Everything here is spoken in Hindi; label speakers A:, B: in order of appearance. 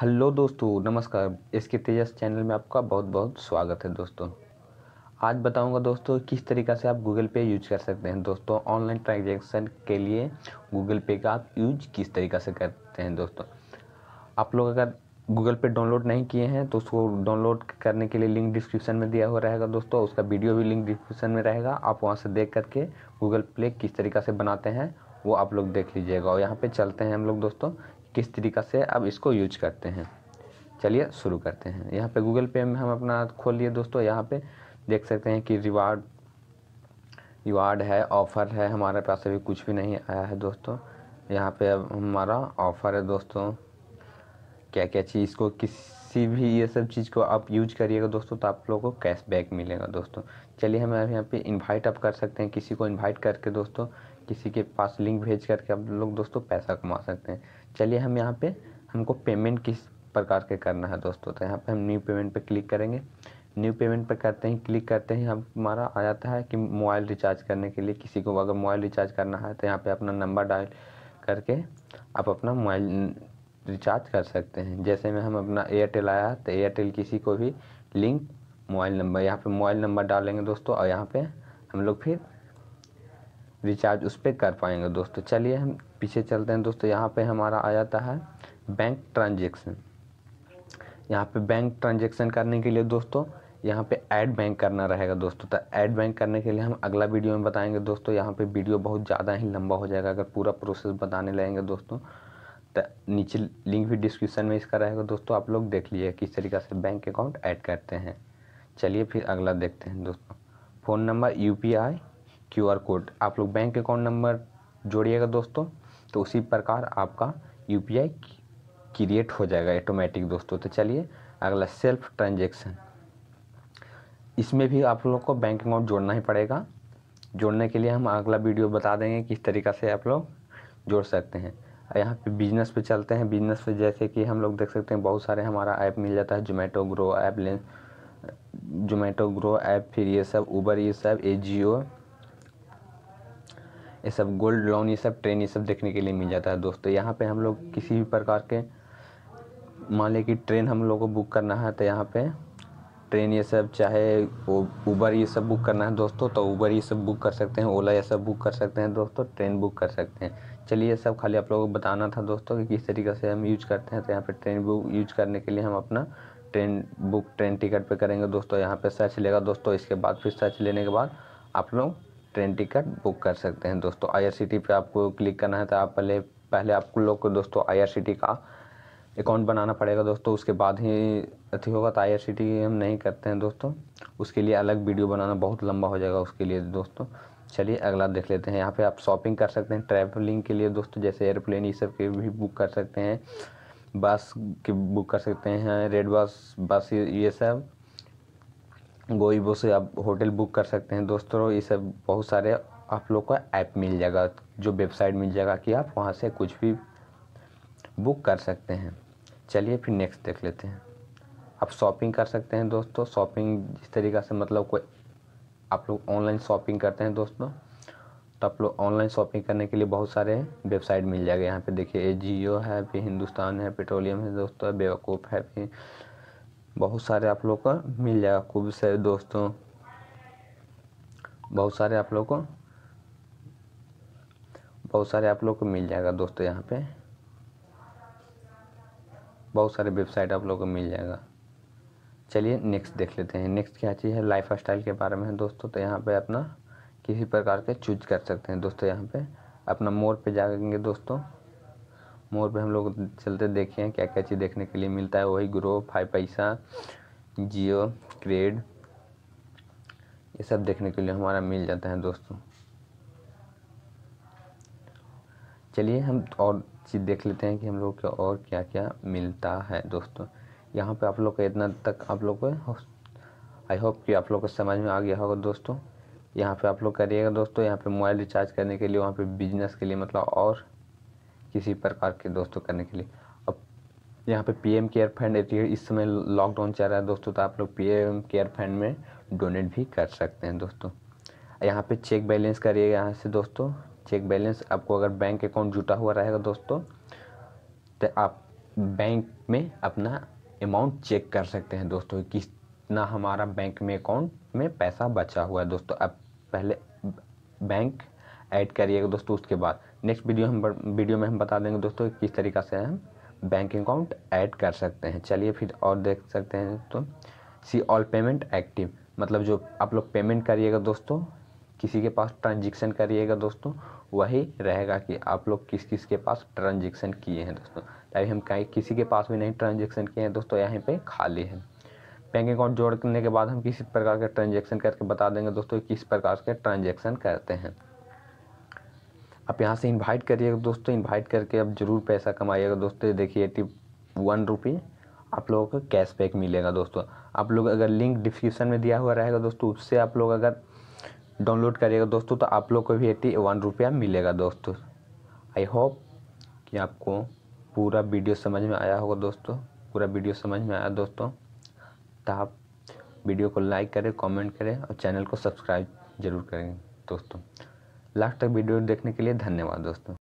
A: हेलो दोस्तों नमस्कार इसके तेजस चैनल में आपका बहुत बहुत स्वागत है दोस्तों आज बताऊंगा दोस्तों किस तरीक़ा से आप गूगल पे यूज कर सकते हैं दोस्तों ऑनलाइन ट्रांजैक्शन के लिए गूगल पे का आप यूज किस तरीक़ा से करते हैं दोस्तों आप लोग अगर गूगल पे डाउनलोड नहीं किए हैं तो उसको डाउनलोड करने के लिए लिंक डिस्क्रिप्शन में दिया हुआ रहेगा दोस्तों उसका वीडियो भी लिंक डिस्क्रिप्शन में रहेगा आप वहाँ से देख करके गूगल प्ले किस तरीक़ा से बनाते हैं वो आप लोग देख लीजिएगा और यहाँ पे चलते हैं हम लोग दोस्तों किस तरीक़ा से अब इसको यूज करते हैं चलिए शुरू करते हैं यहाँ पे गूगल पे में हम अपना खोल लिए दोस्तों यहाँ पे देख सकते हैं कि रिवार्ड रिवार्ड है ऑफ़र है हमारे पास अभी कुछ भी नहीं आया है दोस्तों यहाँ पे अब हमारा ऑफ़र है दोस्तों क्या क्या चीज़ इसको किसी भी ये सब चीज़ को आप यूज करिएगा दोस्तों तो आप लोगों को कैशबैक मिलेगा दोस्तों चलिए हम यहाँ पर इन्वाइट आप कर सकते हैं किसी को इन्वाइट करके दोस्तों किसी के पास लिंक भेज करके आप लोग दोस्तों पैसा कमा सकते हैं चलिए हम यहाँ पे हमको पेमेंट किस प्रकार के करना है दोस्तों तो यहाँ पे हम न्यू पेमेंट पे क्लिक करेंगे न्यू पेमेंट पर करते हैं क्लिक करते ही हमारा आ जाता है कि मोबाइल रिचार्ज करने के लिए किसी को अगर मोबाइल रिचार्ज करना है तो यहाँ पर अपना नंबर डायल करके आप अपना मोबाइल रिचार्ज कर सकते हैं जैसे में हम अपना एयरटेल आया तो एयरटेल किसी को भी लिंक मोबाइल नंबर यहाँ पे मोबाइल नंबर डालेंगे दोस्तों और यहाँ पे हम लोग फिर रिचार्ज उस पर कर पाएंगे दोस्तों चलिए हम पीछे चलते हैं दोस्तों यहाँ पे हमारा आ जाता है बैंक ट्रांजेक्शन यहाँ पे बैंक ट्रांजेक्शन करने के लिए दोस्तों यहाँ पे ऐड बैंक करना रहेगा दोस्तों तो ऐड बैंक करने के लिए हम अगला वीडियो में बताएंगे दोस्तों यहाँ पे वीडियो बहुत ज़्यादा ही लंबा हो जाएगा अगर पूरा प्रोसेस बताने लगेंगे दोस्तों तो नीचे लिंक भी डिस्क्रिप्शन में इसका रहेगा दोस्तों आप लोग देख लीजिए किस तरीके से बैंक अकाउंट ऐड करते हैं चलिए फिर अगला देखते हैं दोस्तों phone number U P I R code आप लोग बैंक अकाउंट नंबर जोड़िएगा दोस्तों तो उसी प्रकार आपका यू क्रिएट हो जाएगा ऑटोमेटिक दोस्तों तो चलिए अगला सेल्फ ट्रांजेक्शन इसमें भी आप लोग को बैंक अकाउंट जोड़ना ही पड़ेगा जोड़ने के लिए हम अगला वीडियो बता देंगे किस तरीक़ा से आप लोग जोड़ सकते हैं यहाँ पे बिजनेस पे चलते हैं बिजनेस पे जैसे कि हम लोग देख सकते हैं बहुत सारे हमारा ऐप मिल जाता है जोमेटो ग्रो ऐप लें जोमेटो ग्रो ऐप फिर ये सब ऊबर ये सब ए ये सब गोल्ड लोन ये सब ट्रेन ये सब देखने के लिए मिल जाता है दोस्तों यहाँ पे हम लोग किसी भी प्रकार के मान लें कि ट्रेन हम लोग को बुक करना है तो यहाँ पे ट्रेन ये सब चाहे वो ऊबर ये सब बुक करना है दोस्तों तो ऊबर ये सब बुक कर सकते हैं ओला ये सब बुक कर सकते हैं दोस्तों ट्रेन बुक कर सकते हैं चलिए ये सब खाली आप लोगों को बताना था दोस्तों कि किस तरीके से हम यूज करते हैं तो यहाँ पे ट्रेन बुक यूज करने के लिए हम अपना ट्रेन बुक ट्रेन टिकट पे करेंगे दोस्तों यहाँ पे सर्च लेगा दोस्तों इसके बाद फिर सर्च लेने के बाद आप लोग ट्रेन टिकट बुक कर सकते हैं दोस्तों आईआरसीटी पे आपको क्लिक करना है तो आप पहले पहले आप लोग को दोस्तों आईआरसीटी का अकाउंट बनाना पड़ेगा दोस्तों उसके बाद ही अथी होगा तो आई हम नहीं करते हैं दोस्तों उसके लिए अलग वीडियो बनाना बहुत लंबा हो जाएगा उसके लिए दोस्तों चलिए अगला देख लेते हैं यहाँ पे आप शॉपिंग कर सकते हैं ट्रैवलिंग के लिए दोस्तों जैसे एयरप्लेन ये सब के भी बुक कर सकते हैं बस की बुक कर सकते हैं रेड बस बस ये सब गोईबो से आप होटल बुक कर सकते हैं दोस्तों ये सब बहुत सारे आप लोग का ऐप मिल जाएगा जो वेबसाइट मिल जाएगा कि आप वहाँ से कुछ भी बुक कर सकते हैं चलिए फिर नेक्स्ट देख लेते हैं आप शॉपिंग कर सकते हैं दोस्तों शॉपिंग जिस तरीका से मतलब कोई आप लोग ऑनलाइन शॉपिंग करते हैं दोस्तों तो आप लोग ऑनलाइन शॉपिंग करने के लिए बहुत सारे वेबसाइट मिल जाएगा यहाँ पे देखिए ए जियो है फिर हिंदुस्तान है पेट्रोलियम है दोस्तों बेवकूफ़ है फिर बहुत सारे आप लोग को मिल जाएगा खूब से दोस्तों बहुत सारे आप लोग को बहुत सारे आप लोग को मिल जाएगा दोस्तों यहाँ पे बहुत सारे वेबसाइट आप लोग को मिल जाएगा चलिए नेक्स्ट देख लेते हैं नेक्स्ट क्या चीज़ है लाइफ स्टाइल के बारे में है दोस्तों तो यहाँ पे अपना किसी प्रकार के चूज कर सकते हैं दोस्तों यहाँ पे अपना मोर पे जाएंगे दोस्तों मोर पे हम लोग चलते देखे हैं क्या क्या चीज़ देखने के लिए मिलता है वही ग्रो फाइव पैसा जियो क्रेड ये सब देखने के लिए हमारा मिल जाता है दोस्तों चलिए हम और चीज़ देख लेते हैं कि हम लोग को और क्या क्या मिलता है दोस्तों यहाँ पे आप लोग का इतना तक आप लोग को आई होप कि आप लोग को समझ में आ गया होगा दोस्तों यहाँ पे आप लोग करिएगा दोस्तों यहाँ पे मोबाइल रिचार्ज करने के लिए वहाँ पे बिजनेस के लिए मतलब और किसी प्रकार के दोस्तों करने के लिए अब यहाँ पे पीएम केयर फंड इस समय लॉकडाउन चल रहा है दोस्तों तो आप लोग पीएम केयर फंड में डोनेट भी कर सकते हैं दोस्तों यहाँ पे चेक बैलेंस करिएगा यहाँ से दोस्तों चेक बैलेंस आपको अगर बैंक अकाउंट जुटा हुआ रहेगा दोस्तों तो आप बैंक में अपना अमाउंट चेक कर सकते हैं दोस्तों कितना हमारा बैंक में अकाउंट में पैसा बचा हुआ है दोस्तों आप पहले बैंक ऐड करिएगा दोस्तों उसके बाद नेक्स्ट वीडियो हम वीडियो में हम बता देंगे दोस्तों किस तरीका से हम बैंक अकाउंट ऐड कर सकते हैं चलिए फिर और देख सकते हैं दोस्तों सी ऑल पेमेंट एक्टिव मतलब जो आप लोग पेमेंट करिएगा दोस्तों किसी के पास ट्रांजेक्शन करिएगा दोस्तों वही रहेगा कि आप लोग किस किस के पास ट्रांजेक्शन किए हैं दोस्तों तभी हम कहीं किसी के पास भी नहीं ट्रांजेक्शन किए हैं दोस्तों यहाँ पे खाली है बैंक अकाउंट जोड़ने के बाद हम किसी प्रकार के ट्रांजेक्शन करके बता देंगे दोस्तों किस प्रकार के ट्रांजेक्शन करते हैं आप यहाँ से इनवाइट करिएगा दोस्तों इनवाइट करके आप ज़रूर पैसा कमाइएगा दोस्तों देखिए एटी वन रुपी आप लोगों को कैशबैक मिलेगा दोस्तों आप लोग अगर लिंक डिस्क्रिप्शन में दिया हुआ रहेगा दोस्तों उससे आप लोग अगर डाउनलोड करिएगा दोस्तों तो आप लोग को भी एट्टी वन रुपया मिलेगा दोस्तों आई होप कि आपको पूरा वीडियो समझ में आया होगा दोस्तों पूरा वीडियो समझ में आया दोस्तों तो आप वीडियो को लाइक करें कॉमेंट करें और चैनल को सब्सक्राइब ज़रूर करें दोस्तों लास्ट तक वीडियो देखने के लिए धन्यवाद दोस्तों